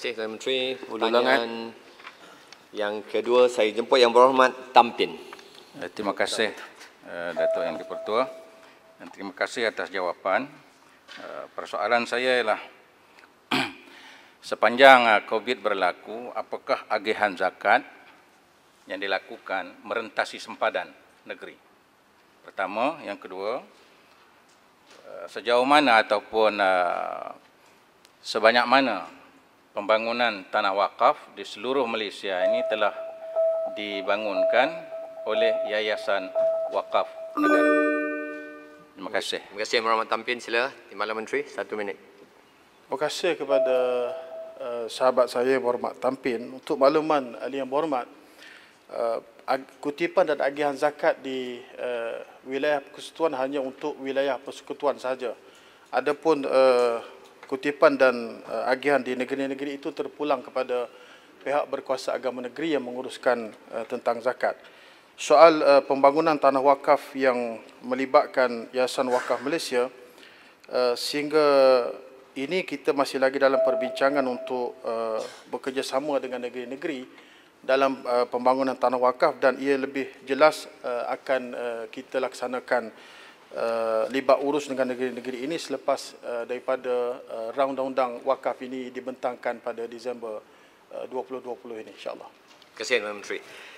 Syekh Salim Menteri, pertanyaan kan. yang kedua saya jemput yang berhormat Tampin. Eh, terima kasih eh, Datuk Yang Dipertua. Dan terima kasih atas jawapan. Eh, persoalan saya ialah sepanjang COVID berlaku, apakah agihan zakat yang dilakukan merentasi sempadan negeri? Pertama, yang kedua, sejauh mana ataupun sebanyak mana pembangunan tanah wakaf di seluruh Malaysia ini telah dibangunkan oleh Yayasan Wakaf Negara. Terima kasih. Terima kasih Muhammad Tampin. Sila Timbalan Menteri, satu minit. Terima kasih kepada eh, sahabat saya Muhammad Tampin. Untuk makluman Ali yang berhormat, eh, kutipan dan agihan zakat di eh, wilayah persekutuan hanya untuk wilayah persekutuan saja. Adapun kutipan dan uh, agihan di negeri-negeri itu terpulang kepada pihak berkuasa agama negeri yang menguruskan uh, tentang zakat. Soal uh, pembangunan tanah wakaf yang melibatkan Yayasan Wakaf Malaysia uh, sehingga ini kita masih lagi dalam perbincangan untuk uh, bekerjasama dengan negeri-negeri dalam uh, pembangunan tanah wakaf dan ia lebih jelas uh, akan uh, kita laksanakan uh, libat urus dengan negeri-negeri ini selepas uh, daripada uh, round undang wakaf ini dibentangkan pada Disember uh, 2020 ini insyaallah. Kesian, Menteri.